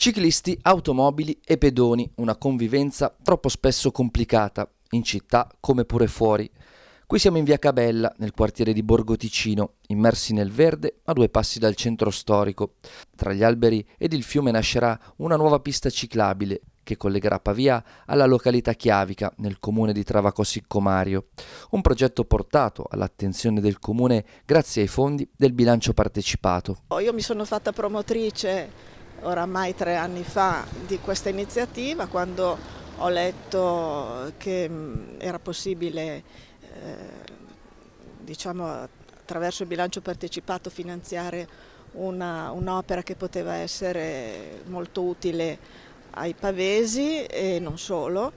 Ciclisti, automobili e pedoni, una convivenza troppo spesso complicata, in città come pure fuori. Qui siamo in via Cabella, nel quartiere di Borgo Ticino, immersi nel verde a due passi dal centro storico. Tra gli alberi ed il fiume nascerà una nuova pista ciclabile che collegherà Pavia alla località chiavica nel comune di Travacosicco Mario, un progetto portato all'attenzione del comune grazie ai fondi del bilancio partecipato. Io mi sono fatta promotrice oramai tre anni fa di questa iniziativa quando ho letto che era possibile eh, diciamo, attraverso il bilancio partecipato finanziare un'opera che poteva essere molto utile ai pavesi e non solo,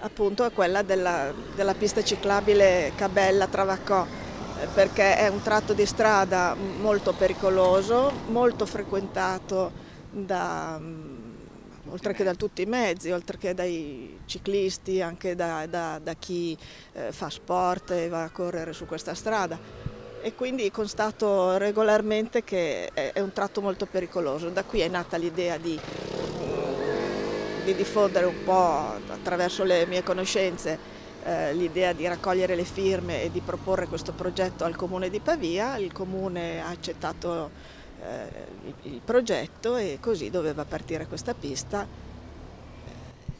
appunto è quella della, della pista ciclabile Cabella-Travaccò perché è un tratto di strada molto pericoloso, molto frequentato da, mm, oltre che da tutti i mezzi, oltre che dai ciclisti, anche da, da, da chi eh, fa sport e va a correre su questa strada. E quindi constato regolarmente che è, è un tratto molto pericoloso. Da qui è nata l'idea di, mm, di, diffondere un po' attraverso le mie conoscenze eh, l'idea di raccogliere le firme e di proporre questo progetto al comune di Pavia. Il comune ha accettato il, eh, il progetto e così doveva partire questa pista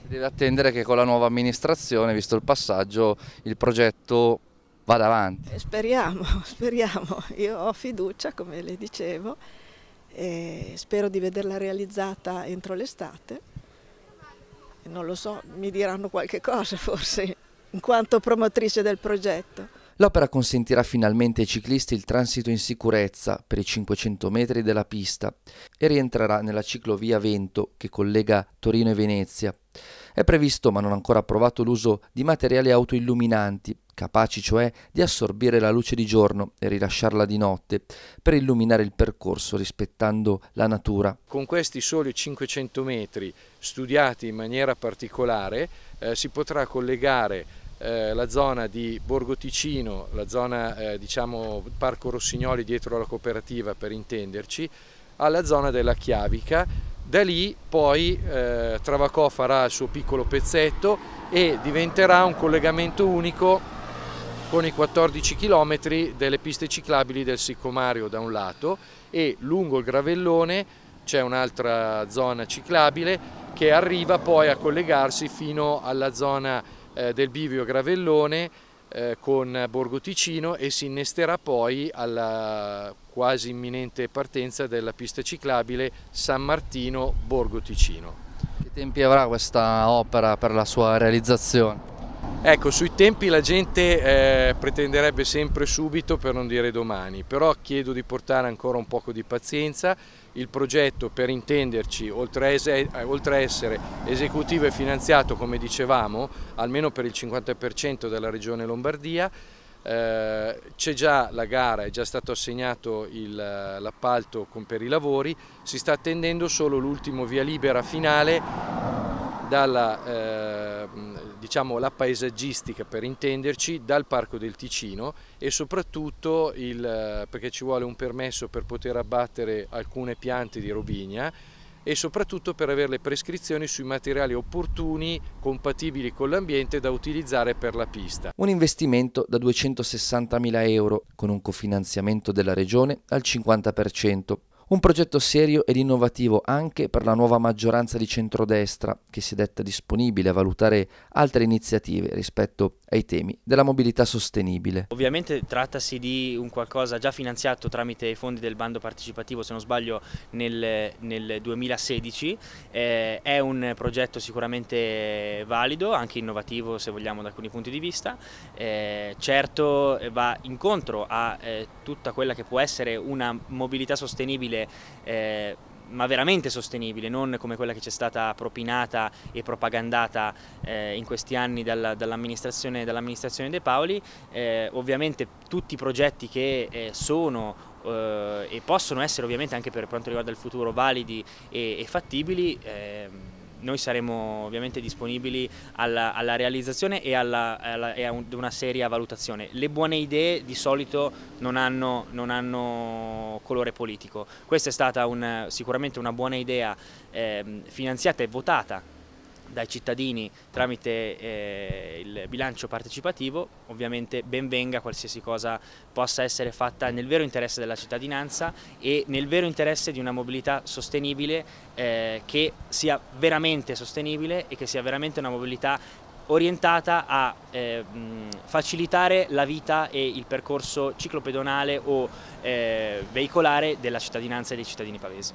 Si deve attendere che con la nuova amministrazione, visto il passaggio, il progetto vada avanti. Eh, speriamo, speriamo, io ho fiducia come le dicevo e spero di vederla realizzata entro l'estate. Non lo so, mi diranno qualche cosa forse in quanto promotrice del progetto. L'opera consentirà finalmente ai ciclisti il transito in sicurezza per i 500 metri della pista e rientrerà nella ciclovia Vento che collega Torino e Venezia. È previsto, ma non ancora approvato, l'uso di materiali autoilluminanti, capaci cioè di assorbire la luce di giorno e rilasciarla di notte, per illuminare il percorso rispettando la natura. Con questi soli 500 metri studiati in maniera particolare eh, si potrà collegare eh, la zona di Borgo Ticino, la zona eh, diciamo Parco Rossignoli dietro la cooperativa per intenderci, alla zona della Chiavica. Da lì poi eh, Travacò farà il suo piccolo pezzetto e diventerà un collegamento unico con i 14 km delle piste ciclabili del Siccomario da un lato e lungo il Gravellone c'è un'altra zona ciclabile che arriva poi a collegarsi fino alla zona eh, del bivio Gravellone eh, con Borgo Ticino e si innesterà poi alla quasi imminente partenza della pista ciclabile San Martino-Borgo Ticino. Che tempi avrà questa opera per la sua realizzazione? Ecco, sui tempi la gente eh, pretenderebbe sempre subito per non dire domani, però chiedo di portare ancora un poco di pazienza, il progetto per intenderci, eh, oltre a essere esecutivo e finanziato come dicevamo, almeno per il 50% dalla regione Lombardia, eh, c'è già la gara, è già stato assegnato l'appalto per i lavori, si sta attendendo solo l'ultimo via libera finale dalla... Eh, diciamo, la paesaggistica per intenderci dal Parco del Ticino e soprattutto il, eh, perché ci vuole un permesso per poter abbattere alcune piante di robigna e soprattutto per avere le prescrizioni sui materiali opportuni, compatibili con l'ambiente da utilizzare per la pista. Un investimento da 260.000 euro con un cofinanziamento della Regione al 50%. Un progetto serio ed innovativo anche per la nuova maggioranza di centrodestra che si è detta disponibile a valutare altre iniziative rispetto ai temi della mobilità sostenibile. Ovviamente trattasi di un qualcosa già finanziato tramite i fondi del bando partecipativo, se non sbaglio nel, nel 2016, eh, è un progetto sicuramente valido, anche innovativo se vogliamo da alcuni punti di vista, eh, certo va incontro a eh, tutta quella che può essere una mobilità sostenibile eh, ma veramente sostenibile, non come quella che ci è stata propinata e propagandata eh, in questi anni dal, dall'amministrazione, dall De Paoli. Eh, ovviamente tutti i progetti che eh, sono eh, e possono essere ovviamente anche per quanto riguarda il futuro validi e, e fattibili ehm, noi saremo ovviamente disponibili alla, alla realizzazione e, alla, alla, e, a una seria valutazione. Le buone idee di solito non hanno, non hanno colore politico, questa è stata un, sicuramente una buona idea eh, finanziata e votata dai cittadini tramite eh, il bilancio partecipativo, ovviamente ben venga qualsiasi cosa possa essere fatta nel vero interesse della cittadinanza e nel vero interesse di una mobilità sostenibile eh, che sia veramente sostenibile e che sia veramente una mobilità orientata a eh, facilitare la vita e il percorso ciclopedonale o eh, veicolare della cittadinanza e dei cittadini pavesi.